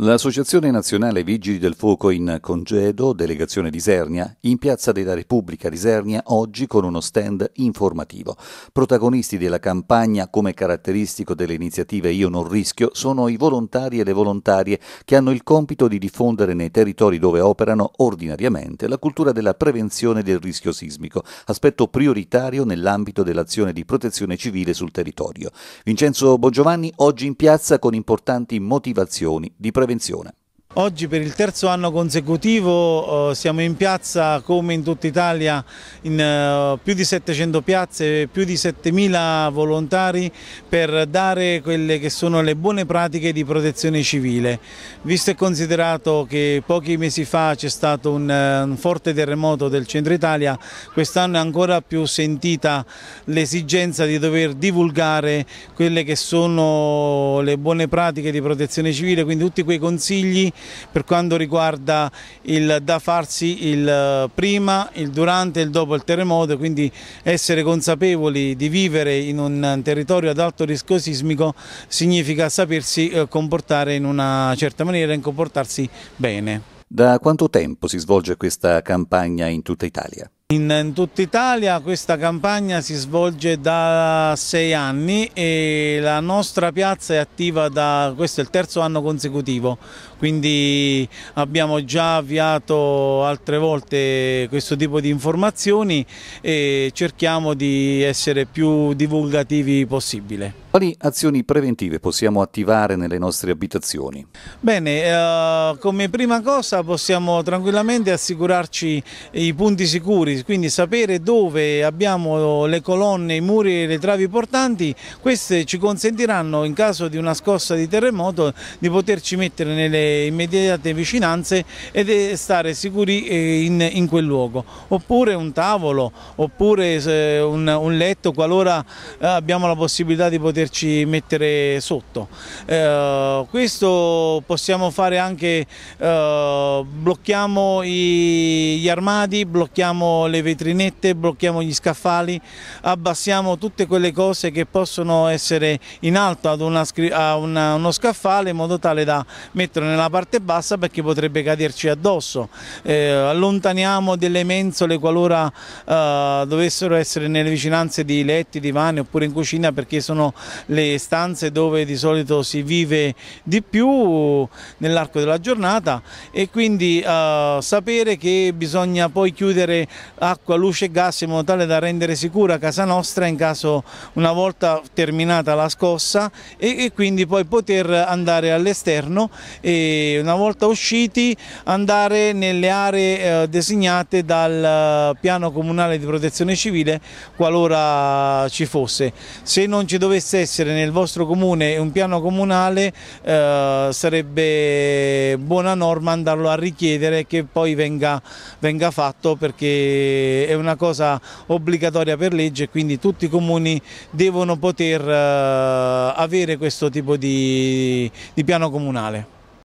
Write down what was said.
L'Associazione Nazionale Vigili del Fuoco in Congedo, delegazione di Sernia, in Piazza della Repubblica di Sernia oggi con uno stand informativo. Protagonisti della campagna, come caratteristico delle iniziative Io non rischio, sono i volontari e le volontarie che hanno il compito di diffondere nei territori dove operano ordinariamente la cultura della prevenzione del rischio sismico, aspetto prioritario nell'ambito dell'azione di protezione civile sul territorio. Vincenzo Bongiovanni oggi in piazza con importanti motivazioni di prevenzione prevenzione. Oggi per il terzo anno consecutivo eh, siamo in piazza come in tutta Italia in eh, più di 700 piazze, più di 7.000 volontari per dare quelle che sono le buone pratiche di protezione civile. Visto e considerato che pochi mesi fa c'è stato eh, un, forte terremoto del centro Italia, quest'anno è ancora più sentita l'esigenza di dover divulgare quelle che sono le buone pratiche di protezione civile, quindi tutti quei consigli per quanto riguarda il da farsi il eh, prima, il durante e il dopo il terremoto, quindi essere consapevoli di vivere in un territorio ad alto rischio sismico significa sapersi eh, comportare in una certa maniera e comportarsi bene. Da quanto tempo si svolge questa campagna in tutta Italia? In, tutta Italia questa campagna si svolge da sei anni e la nostra piazza è attiva da questo è il terzo anno consecutivo, quindi abbiamo già avviato altre volte questo tipo di informazioni e cerchiamo di essere più divulgativi possibile. Quali azioni preventive possiamo attivare nelle nostre abitazioni? Bene, eh, come prima cosa possiamo tranquillamente assicurarci i punti sicuri quindi sapere dove abbiamo le colonne, i muri e le travi portanti, queste ci consentiranno in caso di una scossa di terremoto di poterci mettere nelle immediate vicinanze ed stare sicuri eh, in, in quel luogo, oppure un tavolo, oppure un, un, letto qualora eh, abbiamo la possibilità di poterci mettere sotto. Eh, questo possiamo fare anche, eh, blocchiamo i, gli armadi, blocchiamo le vetrinette, blocchiamo gli scaffali, abbassiamo tutte quelle cose che possono essere in alto ad una, a una, uno scaffale in modo tale da metterlo nella parte bassa perché potrebbe caderci addosso. Eh, allontaniamo delle mensole qualora eh, dovessero essere nelle vicinanze di letti, divani oppure in cucina perché sono le stanze dove di solito si vive di più nell'arco della giornata e quindi eh, sapere che bisogna poi chiudere acqua, luce e gas in modo tale da rendere sicura casa nostra in caso una volta terminata la scossa e, e quindi poi poter andare all'esterno e una volta usciti andare nelle aree eh, designate dal eh, piano comunale di protezione civile qualora ci fosse. Se non ci dovesse essere nel vostro comune un piano comunale eh, sarebbe buona norma andarlo a richiedere che poi venga, venga fatto perché è una cosa obbligatoria per legge e quindi tutti i comuni devono poter eh, avere questo tipo di, di piano comunale.